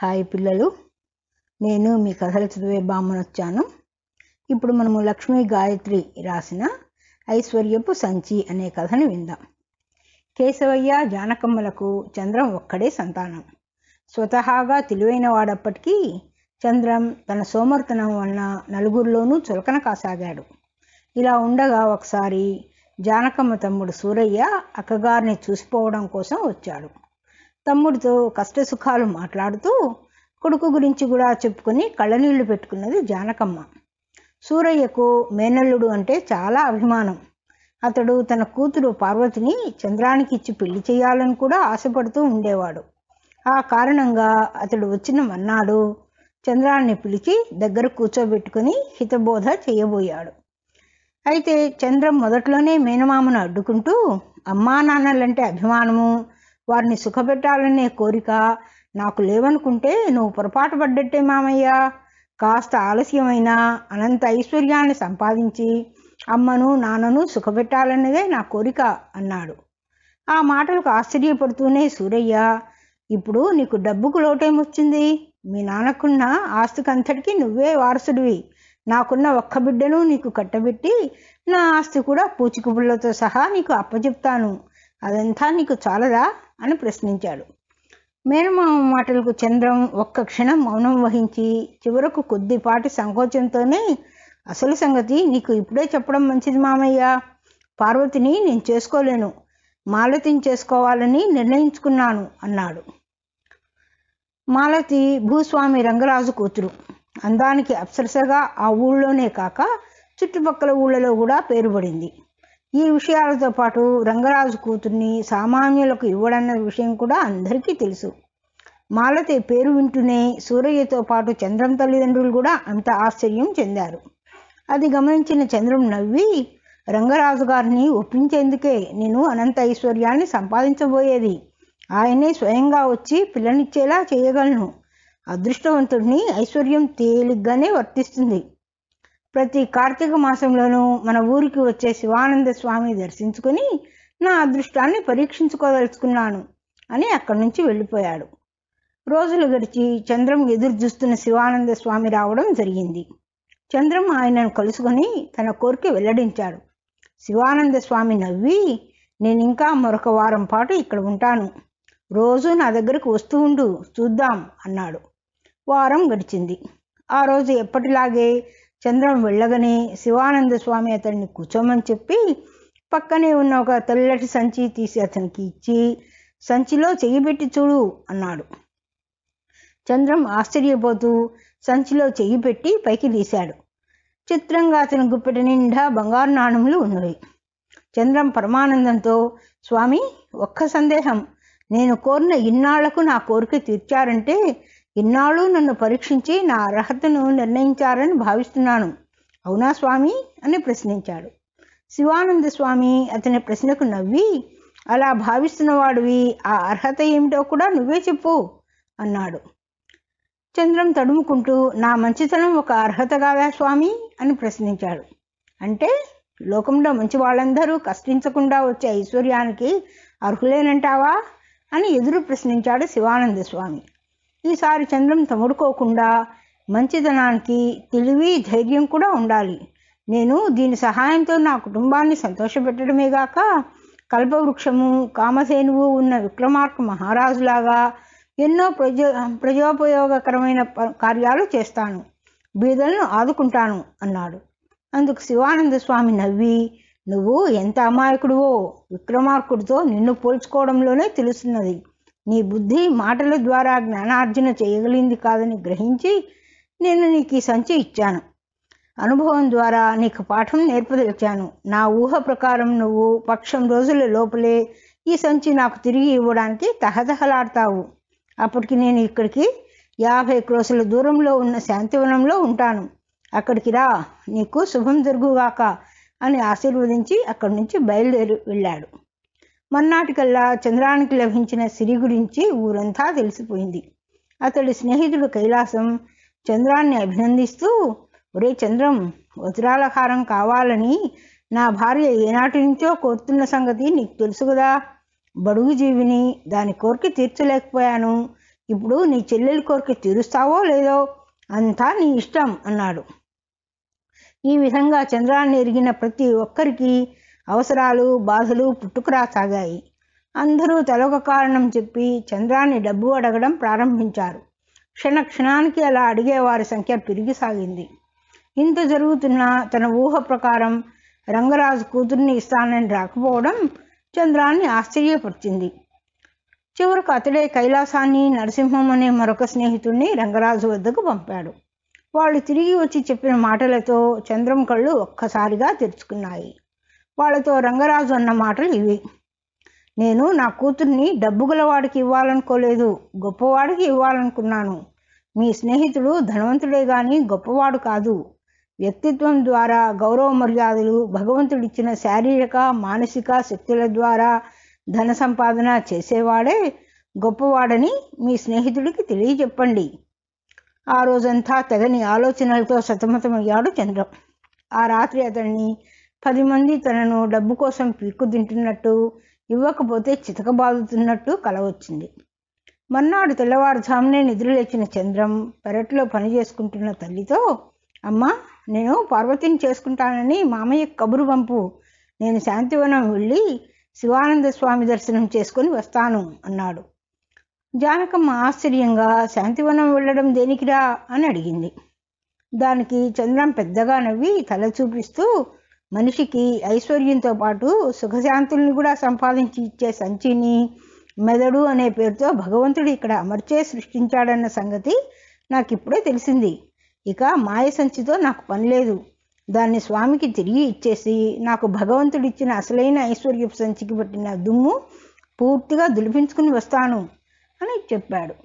hi పిల్లలు నేను మీ కథలు చదివే బామ్మను వచ్చాను ఇప్పుడు మనము లక్ష్మీ గాయత్రి రాసిన ఐశ్వర్యపు సంచి అనే కథను విందాం కేశవయ్య జానకమ్మలకు చంద్రం ఒక్కడే సంతానం స్వతహాగా తెలివైనవాడప్పటికీ చంద్రం తన సోమర్తనం వలన నలుగురిలోనూ చులకన కాసాగాడు ఇలా ఉండగా ఒకసారి జానకమ్మ తమ్ముడు సూరయ్య అక్కగారిని చూసిపోవడం కోసం వచ్చాడు తమ్ముడితో కష్ట సుఖాలు మాట్లాడుతూ కొడుకు గురించి కూడా చెప్పుకొని కళ్ళనీళ్లు పెట్టుకున్నది జానకమ్మ సూరయ్యకు మేనల్లుడు అంటే చాలా అభిమానం అతడు తన కూతురు పార్వతిని చంద్రానికి ఇచ్చి పెళ్లి చేయాలని కూడా ఆశపడుతూ ఉండేవాడు ఆ కారణంగా అతడు వచ్చిన మన్నాడు చంద్రాన్ని పిలిచి దగ్గర కూర్చోబెట్టుకుని హితబోధ చేయబోయాడు అయితే చంద్రం మొదట్లోనే మేనమామను అడ్డుకుంటూ అమ్మా నాన్నలంటే అభిమానము వారిని సుఖపెట్టాలనే కోరిక నాకు లేవనుకుంటే నువ్వు పొరపాటు పడ్డట్టే మామయ్య కాస్త ఆలస్యమైన అనంత ఐశ్వర్యాన్ని సంపాదించి అమ్మను నాన్నను సుఖపెట్టాలన్నదే నా కోరిక అన్నాడు ఆ మాటలకు ఆశ్చర్యపడుతూనే సూరయ్య ఇప్పుడు నీకు డబ్బుకు లోటేమొచ్చింది మీ నాన్నకున్న ఆస్తికంతటికీ నువ్వే వారసుడివి నాకున్న ఒక్క బిడ్డను నీకు కట్టబెట్టి నా ఆస్తి కూడా పూచికబుళ్ళతో సహా నీకు అప్పచెప్తాను అదంతా నీకు చాలదా అని ప్రశ్నించాడు మేనమామ మాటలకు చంద్రం ఒక్క క్షణం మౌనం వహించి చివరకు కొద్దిపాటి సంకోచంతోనే అసలు సంగతి నీకు ఇప్పుడే చెప్పడం మంచిది మామయ్య పార్వతిని నేను చేసుకోలేను మాలతిని చేసుకోవాలని నిర్ణయించుకున్నాను అన్నాడు మాలతి భూస్వామి రంగరాజు కూతురు అందానికి అప్సరసగా ఆ ఊళ్ళోనే కాక చుట్టుపక్కల ఊళ్ళలో కూడా పేరుపడింది ఈ విషయాలతో పాటు రంగరాజు కూతుర్ని సామాన్యులకు ఇవ్వడన్న విషయం కూడా అందరికీ తెలుసు మాలతి పేరు వింటూనే సూరయ్యతో పాటు చంద్రం తల్లిదండ్రులు కూడా అంత ఆశ్చర్యం చెందారు అది గమనించిన చంద్రం నవ్వి రంగరాజు గారిని ఒప్పించేందుకే నేను అనంత ఐశ్వర్యాన్ని సంపాదించబోయేది ఆయనే స్వయంగా వచ్చి పిల్లనిచ్చేలా చేయగలను అదృష్టవంతుడిని ఐశ్వర్యం తేలిగ్గానే వర్తిస్తుంది ప్రతి కార్తీక మాసంలోనూ మన ఊరికి వచ్చే శివానంద స్వామి దర్శించుకుని నా అదృష్టాన్ని పరీక్షించుకోదలుచుకున్నాను అని అక్కడి నుంచి వెళ్ళిపోయాడు రోజులు గడిచి చంద్రం ఎదురు చూస్తున్న శివానంద స్వామి రావడం జరిగింది చంద్రం ఆయనను కలుసుకొని తన కోరిక వెల్లడించాడు శివానంద స్వామి నవ్వి నేను ఇంకా మరొక వారం పాటు ఇక్కడ ఉంటాను రోజు నా దగ్గరకు వస్తూ ఉండు చూద్దాం అన్నాడు వారం గడిచింది ఆ రోజు ఎప్పటిలాగే చంద్రం వెళ్ళగానే శివానంద స్వామి అతన్ని కూర్చోమని చెప్పి పక్కనే ఉన్న ఒక తెల్లటి సంచి తీసి అతనికి ఇచ్చి సంచిలో చెయ్యి పెట్టి చూడు అన్నాడు చంద్రం ఆశ్చర్యపోతూ సంచిలో చెయ్యి పెట్టి పైకి తీశాడు చిత్రంగా అతని గుప్పెట నిండా బంగారు నాణములు ఉన్నవి చంద్రం పరమానందంతో స్వామి ఒక్క సందేహం నేను కోరిన ఇన్నాళ్లకు నా కోరిక తీర్చారంటే ఇన్నాళ్ళు నన్ను పరీక్షించి నా అర్హతను నిర్ణయించారని భావిస్తున్నాను అవునా స్వామి అని ప్రశ్నించాడు శివానంద స్వామి అతని ప్రశ్నకు నవ్వి అలా భావిస్తున్నవాడివి ఆ అర్హత ఏమిటో కూడా నువ్వే చెప్పు అన్నాడు చంద్రం తడుముకుంటూ నా మంచితనం ఒక అర్హత కాదా స్వామి అని ప్రశ్నించాడు అంటే లోకంలో మంచి వాళ్ళందరూ కష్టించకుండా వచ్చే ఐశ్వర్యానికి అర్హులేనంటావా అని ఎదురు ప్రశ్నించాడు శివానంద స్వామి ఈసారి చంద్రం తముడుకోకుండా మంచిదనానికి తెలివి ధైర్యం కూడా ఉండాలి నేను దీని సహాయంతో నా కుటుంబాన్ని సంతోషపెట్టడమేగాక కల్పవృక్షము కామసేనువు ఉన్న విక్రమార్క మహారాజులాగా ఎన్నో ప్రజో ప్రజోపయోగకరమైన కార్యాలు చేస్తాను బీదలను ఆదుకుంటాను అన్నాడు అందుకు శివానంద స్వామి నవ్వి నువ్వు ఎంత అమాయకుడువో విక్రమార్కుడితో నిన్ను పోల్చుకోవడంలోనే తెలుస్తున్నది నీ బుద్ధి మాటల ద్వారా జ్ఞానార్జన చేయగలిగింది కాదని గ్రహించి నేను నీకు ఈ సంచి ఇచ్చాను అనుభవం ద్వారా నీకు పాఠం నేర్పదలిచాను నా ఊహ ప్రకారం నువ్వు పక్షం రోజుల లోపలే ఈ సంచి నాకు తిరిగి ఇవ్వడానికి తహతహలాడతావు అప్పటికి నేను ఇక్కడికి యాభై క్రోసుల దూరంలో ఉన్న శాంతివనంలో ఉంటాను అక్కడికి రా నీకు శుభం జరుగుగాక అని ఆశీర్వదించి అక్కడి నుంచి బయలుదేరి వెళ్ళాడు మొన్నాటికల్లా చంద్రానికి లభించిన సిరి గురించి ఊరంతా తెలిసిపోయింది అతడి స్నేహితుడు కైలాసం చంద్రాన్ని అభినందిస్తూ ఒరే చంద్రం వజ్రాలహారం కావాలని నా భార్య ఏనాటి నుంచో కోరుతున్న సంగతి నీకు తెలుసు కదా బడుగు జీవిని దాని కోరిక తీర్చలేకపోయాను ఇప్పుడు నీ చెల్లెలి కోరిక తీరుస్తావో లేదో అంతా నీ ఇష్టం అన్నాడు ఈ విధంగా చంద్రాన్ని ఎరిగిన ప్రతి ఒక్కరికి అవసరాలు బాధలు పుట్టుకురాసాగాయి అందరూ తలొక కారణం చెప్పి చంద్రాన్ని డబ్బు అడగడం ప్రారంభించారు క్షణ క్షణానికి అలా అడిగేవారి సంఖ్య పెరిగిసాగింది ఇంత జరుగుతున్న తన ఊహ ప్రకారం రంగరాజు కూతుర్ని ఇస్తానని రాకపోవడం చంద్రాన్ని ఆశ్చర్యపరిచింది చివరకు అతడే కైలాసాన్ని నరసింహం అనే మరొక స్నేహితుడిని రంగరాజు వద్దకు పంపాడు వాళ్ళు తిరిగి వచ్చి చెప్పిన మాటలతో చంద్రం కళ్ళు ఒక్కసారిగా తెరుచుకున్నాయి వాళ్ళతో రంగరాజు అన్న మాటలు ఇవి నేను నా కూతుర్ని డబ్బు గలవాడికి ఇవ్వాలనుకోలేదు గొప్పవాడికి ఇవ్వాలనుకున్నాను మీ స్నేహితుడు ధనవంతుడే గాని గొప్పవాడు కాదు వ్యక్తిత్వం ద్వారా గౌరవ మర్యాదలు భగవంతుడిచ్చిన శారీరక మానసిక శక్తుల ద్వారా ధన సంపాదన చేసేవాడే గొప్పవాడని మీ స్నేహితుడికి తెలియజెప్పండి ఆ రోజంతా తెగని ఆలోచనలతో సతమతమయ్యాడు చంద్రం ఆ రాత్రి అతన్ని పది మంది తనను డబ్బు కోసం తింటున్నట్టు ఇవ్వకపోతే చితకబాదుతున్నట్టు కల వచ్చింది మర్నాడు తెల్లవారుజామునే నిద్రలేచిన చంద్రం పెరట్లో పని చేసుకుంటున్న తల్లితో అమ్మ నేను పార్వతిని చేసుకుంటానని మామయ్య కబురు పంపు నేను శాంతివనం వెళ్ళి శివానంద స్వామి దర్శనం చేసుకొని వస్తాను అన్నాడు జానకమ్మ ఆశ్చర్యంగా శాంతివనం వెళ్ళడం దేనికిరా అని అడిగింది దానికి చంద్రం పెద్దగా నవ్వి తల చూపిస్తూ మనిషికి ఐశ్వర్యంతో పాటు సుఖశాంతుల్ని కూడా సంపాదించి ఇచ్చే సంచిని మెదడు అనే పేరుతో భగవంతుడు ఇక్కడ అమర్చే సృష్టించాడన్న సంగతి నాకు ఇప్పుడే తెలిసింది ఇక మాయ సంచితో నాకు పని లేదు దాన్ని స్వామికి తిరిగి ఇచ్చేసి నాకు భగవంతుడు ఇచ్చిన అసలైన ఐశ్వర్యపు సంచికి పట్టిన దుమ్ము పూర్తిగా దులిపించుకుని వస్తాను అని చెప్పాడు